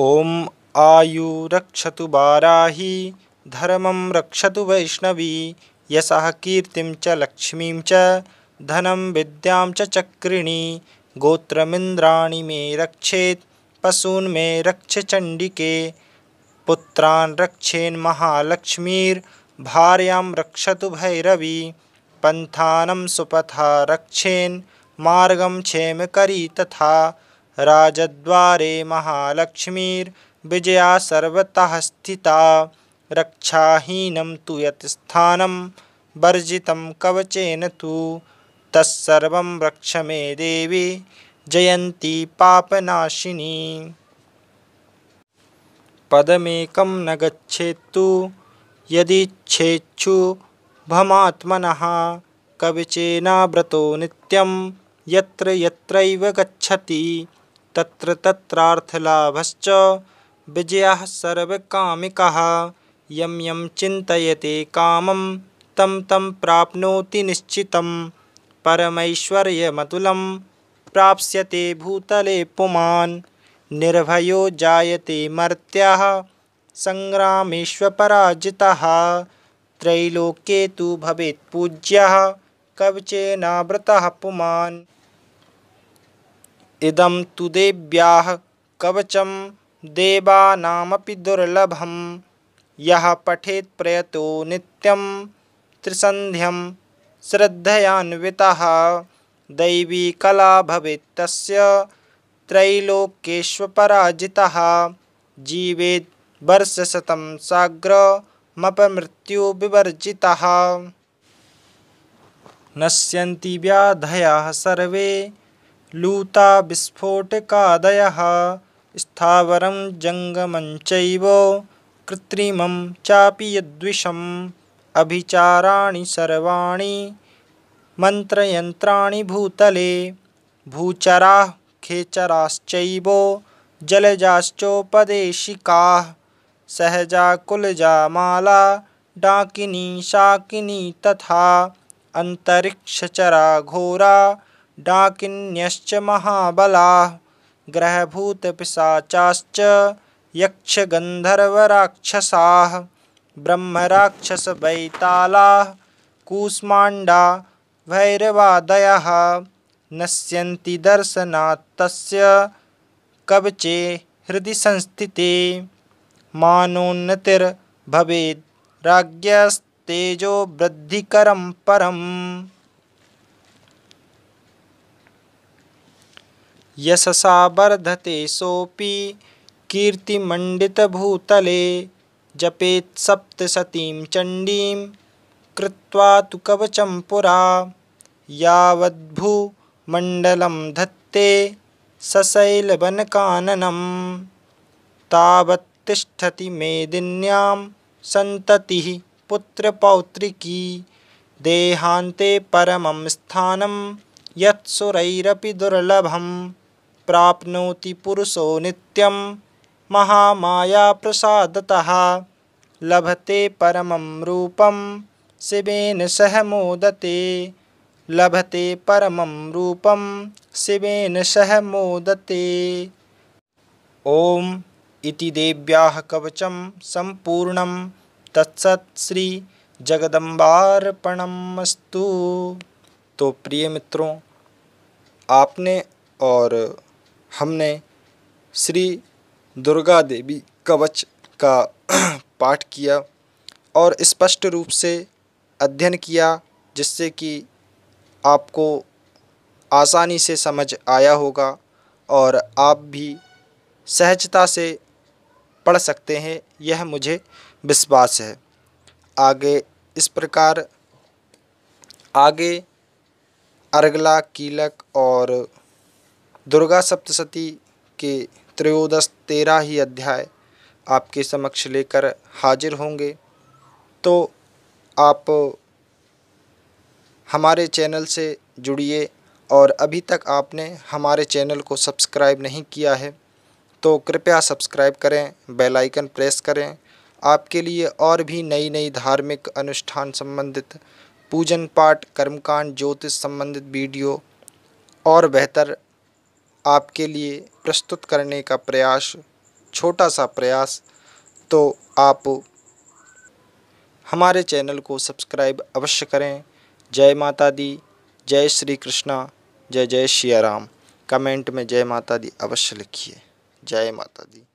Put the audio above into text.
ॐ आयु रक्षतु वाराही धर्मं रक्षतु वैष्णवी यशः कीर्तिं च लक्ष्मीं च धनं विद्यां च चक्रिणी गोत्रमिन्द्राणि मे रक्षेत् पशून्मे रक्ष चण्डिके पुत्रान् रक्षेन्महालक्ष्मीर्भार्यां रक्षतु भैरवी पन्थानं सुपथा रक्षेन् मार्गं क्षेमकरी तथा राजद्वारे महालक्ष्मीर्विजया सर्वतः स्थिता रक्षाहीनं तु यत्स्थानं वर्जितं कवचेन तु तस्सर्वं रक्ष मे देवि जयन्ती पापनाशिनी पदमेकं न गच्छेत्तु यदिच्छेच्छुभमात्मनः कविचेनाव्रतो नित्यं यत्र यत्रैव गच्छति तत्र तत्रार्थलाभश्च विजयः सर्वकामिकः यं यं चिन्तयते कामं तं तं प्राप्नोति निश्चितं परमैश्वर्यमतुलं प्राप्स्यते भूतले पुमान् निर्भयो जायते मर्त्यः सङ्ग्रामेष्वपराजितः त्रैलोक्ये तु भवेत् पूज्यः कवचेनावृतः पुमान् इदं तु देव्याः कवचं देवानामपि दुर्लभं यः पठेत् प्रयतो नित्यं त्रिसन्ध्यं श्रद्धयान्विताः दैवीकला भवेत्तस्य जीवेत् वर्षशतं साग्रमपमृत्युविवर्जितः नश्यन्ति व्याधयः सर्वे लूता विस्फोटकादयः स्थावरं जङ्गमं चैव कृत्रिमं चापि यद्विषम् अभिचाराणि सर्वाणि मन्त्रयन्त्राणि भूतले भूचराः खेचराश्चैव जलजाश्चोपदेशिकाः सहजा कुलजामाला डाकिनी शाकिनी तथा अन्तरिक्षचरा घोरा डाकिन्यश्च महाबलाः ग्रहभूतपिशाचाश्च यक्षगन्धर्वराक्षसाः ब्रह्मराक्षसबैतालाः कूष्माण्डा भैरवादयः नश्यन्ति दर्शनात् तस्य कवचे हृदि संस्थिते मानोन्नतिर्भवेद् राज्ञस्तेजो वृद्धिकरं परम् यशसा वर्धते सोऽपि कीर्तिमण्डितभूतले जपेत्सप्तसतीं चण्डीं कृत्वा तु यावद्भू यावद्भूमण्डलं धत्ते सशैलवनकाननं तावत्तिष्ठति मेदिन्यां सन्ततिः पुत्रपौत्रिकी देहान्ते परमं स्थानं यत्सुरैरपि दुर्लभम् प्राप्नोति पुरुषो नित्यं प्रसादतः लभते परमं रूपं शिवेन सह मोदते लभते परमं रूपं शिवेन सह मोदते ओम इति देव्याः कवचं सम्पूर्णं तत्सत् श्री जगदम्बार्पणमस्तु तो प्रिय मित्रों आपने और हमने श्री दुर्गा देवी कवच का पाठ किया और स्पष्ट रूप से अध्ययन किया जिससे कि आपको आसानी से समझ आया होगा और आप भी सहजता से पढ़ सकते हैं यह मुझे विश्वास है आगे इस प्रकार आगे अर्गला कीलक और दुर्गा सप्तशती के त्रयोदश तेरह ही अध्याय आपके समक्ष लेकर हाजिर होंगे तो आप हमारे चैनल से जुड़िए और अभी तक आपने हमारे चैनल को सब्सक्राइब नहीं किया है तो कृपया सब्सक्राइब करें बेल आइकन प्रेस करें आपके लिए और भी नई नई धार्मिक अनुष्ठान संबंधित पूजन पाठ कर्मकांड ज्योतिष संबंधित वीडियो और बेहतर आपके लिए प्रस्तुत करने का प्रयास छोटा सा प्रयास तो आप हमारे चैनल को सब्सक्राइब अवश्य करें जय माता दी जय श्री कृष्णा जय जय श्रिया राम कमेंट में जय माता दी अवश्य लिखिए जय माता दी